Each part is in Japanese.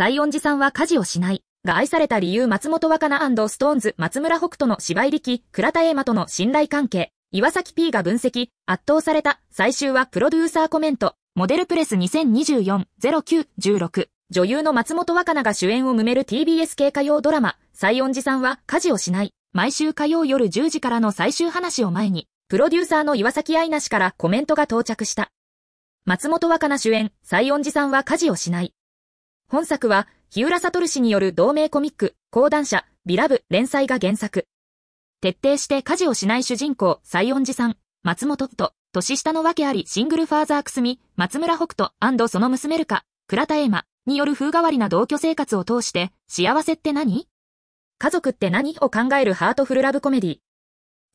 西園寺さんは家事をしない。が愛された理由松本若菜ストーンズ松村北斗の芝居力、倉田英馬との信頼関係、岩崎 P が分析、圧倒された、最終はプロデューサーコメント、モデルプレス2024-09-16。女優の松本若菜が主演を埋める TBS 系歌謡ドラマ、西園寺さんは家事をしない。毎週火曜夜10時からの最終話を前に、プロデューサーの岩崎愛なしからコメントが到着した。松本若菜主演、西園寺さんは家事をしない。本作は、日浦悟氏による同名コミック、講談社、ビラブ連載が原作。徹底して家事をしない主人公、西音寺さん、松本と、年下の訳ありシングルファーザーくすみ、松村北斗その娘るか、倉田エマによる風変わりな同居生活を通して、幸せって何家族って何を考えるハートフルラブコメディ。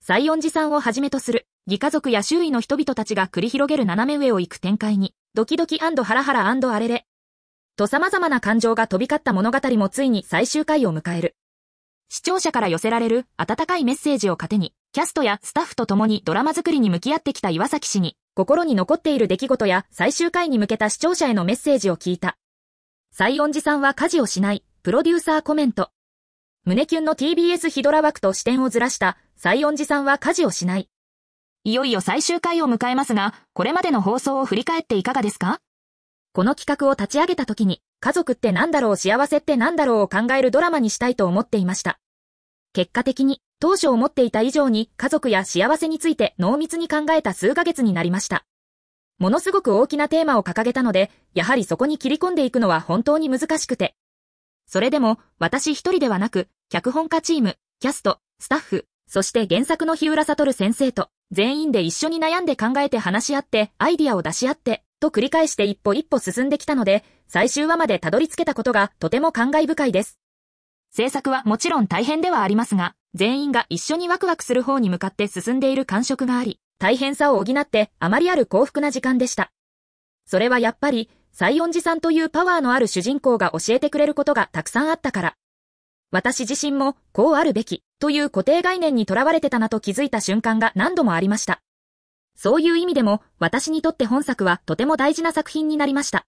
西音寺さんをはじめとする、義家族や周囲の人々たちが繰り広げる斜め上を行く展開に、ドキドキハラハラアレレ。と様々な感情が飛び交った物語もついに最終回を迎える。視聴者から寄せられる温かいメッセージを糧に、キャストやスタッフと共にドラマ作りに向き合ってきた岩崎氏に、心に残っている出来事や最終回に向けた視聴者へのメッセージを聞いた。西音寺さんは家事をしない、プロデューサーコメント。胸キュンの TBS ヒドラ枠と視点をずらした、西音寺さんは家事をしない。いよいよ最終回を迎えますが、これまでの放送を振り返っていかがですかこの企画を立ち上げた時に、家族って何だろう幸せって何だろうを考えるドラマにしたいと思っていました。結果的に、当初思っていた以上に家族や幸せについて濃密に考えた数ヶ月になりました。ものすごく大きなテーマを掲げたので、やはりそこに切り込んでいくのは本当に難しくて。それでも、私一人ではなく、脚本家チーム、キャスト、スタッフ、そして原作の日浦悟先生と、全員で一緒に悩んで考えて話し合って、アイディアを出し合って、と繰り返して一歩一歩進んできたので、最終話までたどり着けたことがとても感慨深いです。制作はもちろん大変ではありますが、全員が一緒にワクワクする方に向かって進んでいる感触があり、大変さを補ってあまりある幸福な時間でした。それはやっぱり、西音寺さんというパワーのある主人公が教えてくれることがたくさんあったから。私自身も、こうあるべき、という固定概念にとらわれてたなと気づいた瞬間が何度もありました。そういう意味でも、私にとって本作はとても大事な作品になりました。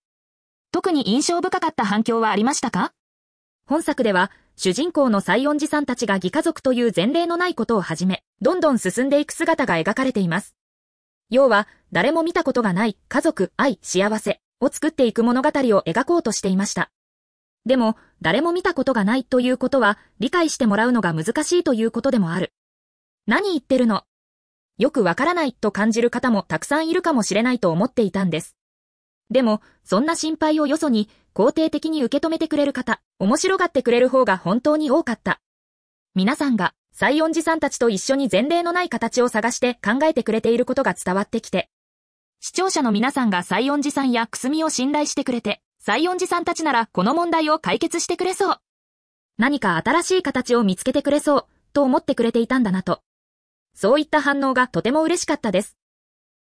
特に印象深かった反響はありましたか本作では、主人公の西園寺さんたちが義家族という前例のないことをはじめ、どんどん進んでいく姿が描かれています。要は、誰も見たことがない家族、愛、幸せを作っていく物語を描こうとしていました。でも、誰も見たことがないということは、理解してもらうのが難しいということでもある。何言ってるのよくわからないと感じる方もたくさんいるかもしれないと思っていたんです。でも、そんな心配をよそに、肯定的に受け止めてくれる方、面白がってくれる方が本当に多かった。皆さんが、西園寺さんたちと一緒に前例のない形を探して考えてくれていることが伝わってきて、視聴者の皆さんが西園寺さんやくすみを信頼してくれて、西園寺さんたちならこの問題を解決してくれそう。何か新しい形を見つけてくれそう、と思ってくれていたんだなと、そういった反応がとても嬉しかったです。